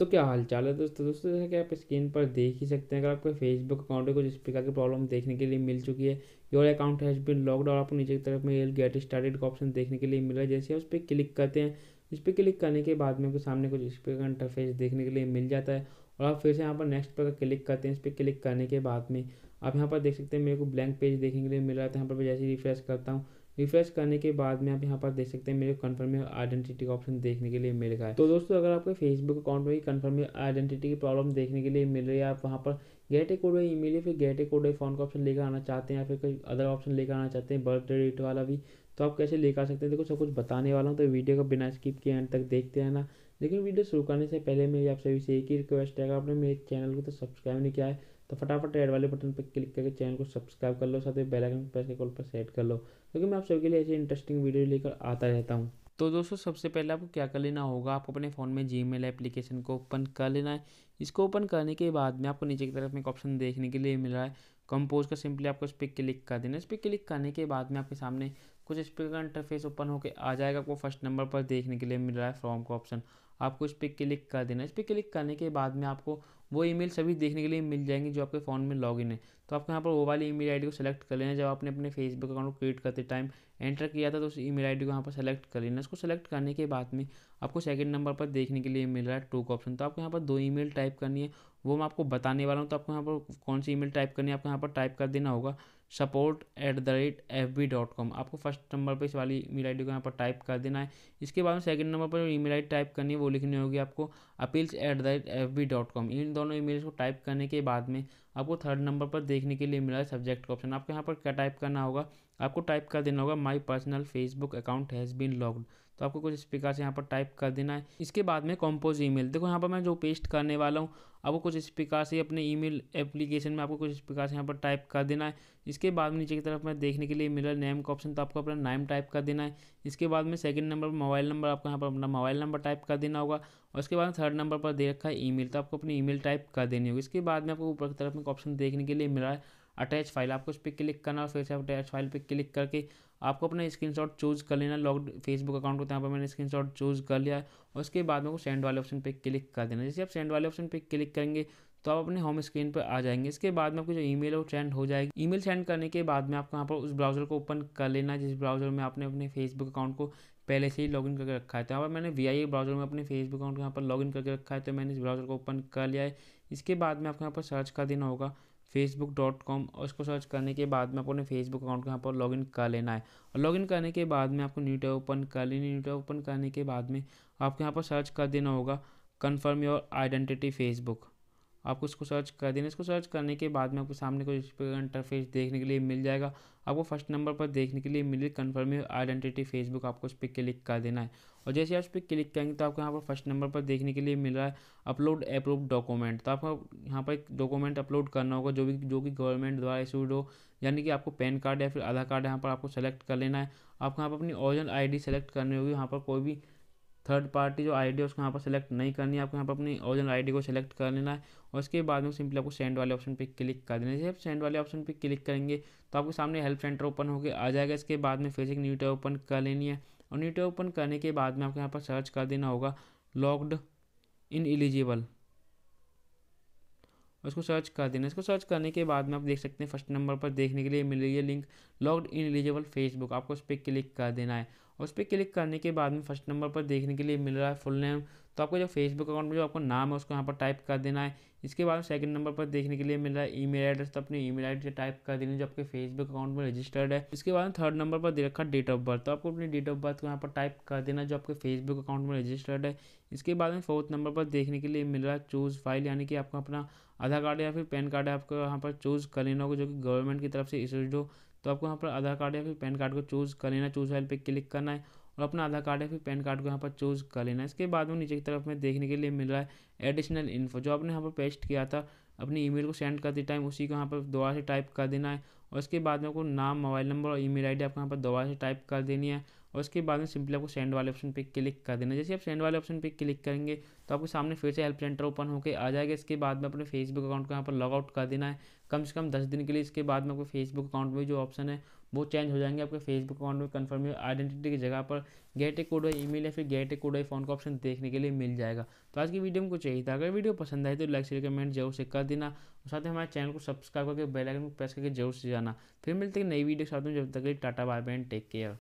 तो क्या हाल चाल है दोस्तों दोस्तों जैसा कि आप स्क्रीन पर देख ही सकते हैं अगर आपके फेसबुक अकाउंट में कुछ इस प्रकार की प्रॉब्लम देखने के लिए मिल चुकी है your account has been locked और आपको नीचे की तरफ में एल गेट स्टार्टेड का ऑप्शन देखने के लिए मिल रहा है जैसे उस पर क्लिक करते हैं इस पर क्लिक करने के बाद में सामने कुछ इस प्रकार का इंटरफेस देखने के लिए मिल जाता है और आप फिर से यहाँ पर नेक्स्ट पर क्लिक करते हैं इस पर क्लिक करने के बाद में आप यहाँ पर देख सकते हैं मेरे को ब्लैंक पेज देखने के लिए मिल रहा था तो यहाँ पर मैं जैसे रिफ्रेश करता हूँ रिफ्रेश करने के बाद में आप यहाँ पर देख सकते हैं मेरे कन्फर्म आइडेंटिटी का ऑप्शन देखने के लिए मिल गया है तो दोस्तों अगर आपके फेसबुक अकाउंट में कन्फर्म आइडेंटिटी की प्रॉब्लम देखने के लिए मिल रही है आप वहाँ पर get a code email या फिर गेट ए कोड फोन का ऑप्शन लेकर आना चाहते हैं या फिर कोई अदर ऑप्शन लेकर आना चाहते हैं बर्थडे डेट वाला भी तो आप कैसे लेकर आ सकते हैं देखो सब कुछ बताने वाला हूँ तो वीडियो को बिना स्किप किए एंड तक देखते हैं ना लेकिन वीडियो शुरू करने से पहले मेरी आप सभी से एक ही रिक्वेस्ट है अगर आपने मेरे चैनल को तो सब्सक्राइब नहीं किया है तो फटाफट रेड वाले बटन पर क्लिक करके चैनल को सब्सक्राइब कर लो साथ ही बेल आइकन प्रेस कॉल पर सेट कर लो क्योंकि मैं आप सबके लिए ऐसी इंटरेस्टिंग वीडियो लेकर आता रहता हूँ तो दोस्तों सबसे पहले आपको क्या कर लेना होगा आपको अपने फ़ोन में जी मेल एप्लीकेशन को ओपन कर लेना है इसको ओपन करने के बाद में आपको नीचे की तरफ में एक ऑप्शन देखने के लिए मिल रहा है कंपोज का सिंपली आपको इस पर क्लिक कर देना इस पर क्लिक करने के बाद में आपके सामने कुछ स्पीकर का इंटरफेस ओपन होकर आ जाएगा आपको फर्स्ट नंबर पर देखने के लिए मिल रहा है फॉर्म का ऑप्शन आपको इस पर क्लिक कर देना इस पर क्लिक करने के बाद में आपको वो ईमेल सभी देखने के लिए मिल जाएंगी जो आपके फ़ोन में लॉगिन है तो आपको यहाँ पर वो वाली ईमेल आईडी को सेलेक्ट कर लेना जब आपने अपने फेसबुक अकाउंट क्रिएट करते टाइम एंटर किया था तो उस ईमेल आईडी को यहाँ पर सेलेक्ट कर लेना उसको सेलेक्ट करने के बाद में आपको सेकंड नंबर पर देखने के लिए मिल रहा है टू का ऑप्शन तो आपको यहाँ पर दो मेल टाइप करनी है वो मैं आपको बताने वाला हूँ तो आपको यहाँ पर कौन सी मेल टाइप करनी है आपको यहाँ पर टाइप कर देना होगा support at the rate F B dot com आपको फर्स्ट नंबर पर इस वाली ईमेल डी को यहाँ पर टाइप कर देना है इसके बाद में सेकेंड नंबर पर ईमेल डी टाइप करनी है वो लिखनी होगी आपको appeals at the rate F B dot com इन दोनों मेल्स को टाइप करने के बाद में आपको थर्ड नंबर पर देखने के लिए मिला है सब्जेक्ट का ऑप्शन आपको यहाँ पर क्या टाइप करना होगा आपको टाइप कर देना होगा my personal Facebook account has been locked तो आपको कुछ इस प्रकार से यहाँ पर टाइप कर देना है इसके बाद में कॉम्पोज ईमेल देखो यहाँ पर मैं जो पेस्ट करने वाला हूँ आपको कुछ इस प्रकार से अपने ईमेल एप्लीकेशन में आपको कुछ इस प्रकार से यहाँ पर टाइप कर देना है इसके बाद में नीचे की तरफ में देखने के लिए मिलर नेम का ऑप्शन तो आपको अपना नाम टाइप कर देना है इसके बाद में सेकंड नंबर पर मोबाइल नंबर आपको यहाँ पर अपना मोबाइल नंबर टाइप कर देना होगा और उसके बाद थर्ड नंबर पर दे रखा है ई तो आपको अपनी ई टाइप कर देनी होगी इसके बाद में आपको ऊपर की तरफ में ऑप्शन देखने के लिए मिला है अटैच फाइल आपको उस पर क्लिक करना और फिर से अटैच फाइल पर क्लिक करके आपको अपना स्क्रीनशॉट चूज कर लेना लॉग फेसबुक अकाउंट को यहाँ पर मैंने स्क्रीनशॉट चूज कर लिया है उसके बाद में को सेंड वाले ऑप्शन पर क्लिक कर देना जैसे आप सेंड वाले ऑप्शन पर क्लिक करेंगे तो आप अपने होम स्क्रीन पर आ जाएंगे इसके बाद में आपको जो ईमेल है वो सेंड हो जाएगी ईमेल सेंड करने के बाद में आपको यहाँ पर उस ब्राउज़र को ओपन कर लेना जिस ब्राउज़र में आपने अपने फेसबुक अकाउंट को पहले से ही लॉगिन करके रखा है तो यहाँ पर मैंने वी आई ब्राउज़र में अपने फेसबुक अकाउंट को यहाँ पर लॉगिन करके रखा है तो मैंने इस ब्राउज़र को ओपन कर लिया है इसके बाद में आपको यहाँ पर सर्च कर देना होगा फेसबुक डॉट कॉम और इसको सर्च करने के बाद में आपको अपने फेसबुक अकाउंट के यहाँ पर लॉगिन कर लेना है और लॉगिन करने के बाद में आपको न्यूटा ओपन कर लेनी न्यूटर ओपन करने के बाद में आपको यहाँ पर सर्च कर देना होगा कन्फर्म योर आइडेंटिटी फेसबुक आपको इसको सर्च कर देना इसको सर्च करने के बाद में आपको सामने को इस पर इंटरफेस देखने के लिए मिल जाएगा आपको फर्स्ट नंबर पर देखने के लिए मिले कन्फर्म आइडेंटिटी फेसबुक आपको उस पर क्लिक कर देना है और जैसे आप उस पर क्लिक करेंगे तो आपको यहाँ पर फर्स्ट नंबर पर देखने के लिए मिल रहा है अपलोड अप्रूव डॉक्यूमेंट तो आपको यहाँ पर एक डॉक्यूमेंट अपलोड करना होगा जो भी जो कि गवर्नमेंट द्वारा इशूड हो यानी कि आपको पैन कार्ड या फिर आधार कार्ड यहाँ पर आपको सेलेक्ट कर लेना है आपको यहाँ पर अपनी ओरिजिनल आई सेलेक्ट करनी होगी यहाँ पर कोई भी थर्ड पार्टी जो आईडी है उसको यहाँ पर सेलेक्ट नहीं करनी है आपको यहाँ पर अपनी ओरिजिनल आईडी को सिलेक्ट कर लेना है और उसके बाद में सिंपली आपको सेंड वाले ऑप्शन पे क्लिक कर देना है जैसे सेंड वाले ऑप्शन पे क्लिक करेंगे तो आपके सामने हेल्प सेंटर ओपन होकर आ जाएगा इसके बाद में फिर से एक न्यू टैब ओपन कर लेनी है और न्यू टैब ओपन करने के बाद में आपको यहाँ पर सर्च कर देना होगा लॉक्ड इन एलिजिबल उसको सर्च कर देना इसको सर्च करने के बाद में आप देख सकते हैं फर्स्ट नंबर पर देखने के लिए मिल रही है link logged in eligible Facebook आपको उस पर क्लिक कर देना है उस पर क्लिक करने के बाद में फर्स्ट नंबर पर देखने के लिए मिल रहा है फुल नेम तो आपको जो फेसबुक अकाउंट में जो आपको नाम है उसको यहाँ पर टाइप कर देना है इसके बाद सेकंड नंबर पर देखने के लिए मिल रहा है ईमेल एड्रेस तो अपनी ईमेल आईडी से टाइप कर देनी जो आपके फेसबुक अकाउंट में रजिस्टर्ड है इसके बाद थर्ड नंबर पर दे रखा डेट ऑफ बर्थ तो आपको अपनी डेट ऑफ बर्थ को यहाँ पर टाइप कर देना जो आपके फेसबुक अकाउंट में रजिस्टर्ड है इसके बाद में फोर्थ नंबर तो पर देखने के लिए मिल रहा है चूज़ फाइल यानी कि आपको अपना आधार कार्ड या फिर पैन कार्ड है आपको यहाँ पर चूज़ कर लेना होगा जो कि गवर्नमेंट की तरफ से इस हो तो आपको यहाँ पर आधार कार्ड या फिर पैन कार्ड को चूज़ कर लेना चूज़ वाइल पे क्लिक करना है और अपना आधार कार्ड या फिर पैन कार्ड को यहाँ पर चूज़ कर लेना है इसके बाद में नीचे की तरफ में देखने के लिए मिल रहा है एडिशनल इन्फो जो आपने यहाँ पर पेस्ट किया था अपनी ईमेल को सेंड करते टाइम उसी को यहाँ पर दोबारा से टाइप कर देना है और इसके बाद में आपको नाम मोबाइल नंबर और ईमेल आईडी आपको यहाँ पर दोबारा से टाइप कर देनी है और उसके बाद में सिंपली आपको सेंड वाले ऑप्शन पे क्लिक कर देना जैसे आप सेंड वाले ऑप्शन पे क्लिक करेंगे तो आपके सामने फिर से हेल्प सेंटर ओपन होकर आ जाएगा इसके बाद में अपने फेसबुक अकाउंट को यहाँ पर लॉग आउट कर देना है कम से कम दस दिन के लिए इसके बाद में आपको फेसबुक अकाउंट में जो ऑप्शन है वो चेंज हो जाएंगे आपके फेसबुक अकाउंट में कन्फर्म आइडेंटिटी की जगह पर get a code email या फिर गेट ए कोड है फोन का ऑप्शन देखने के लिए मिल जाएगा तो आज की वीडियो में कुछ चाहिए था अगर वीडियो पसंद आए तो लाइक शेयर कमेंट जरूर से कर देना और साथ ही हमारे चैनल को सब्सक्राइब करके बेलाइकन को प्रेस करके जरूर से जाना फिर मिलते हैं नई वीडियो के साथ में जब तक टाटा बाय बैंड टेक केयर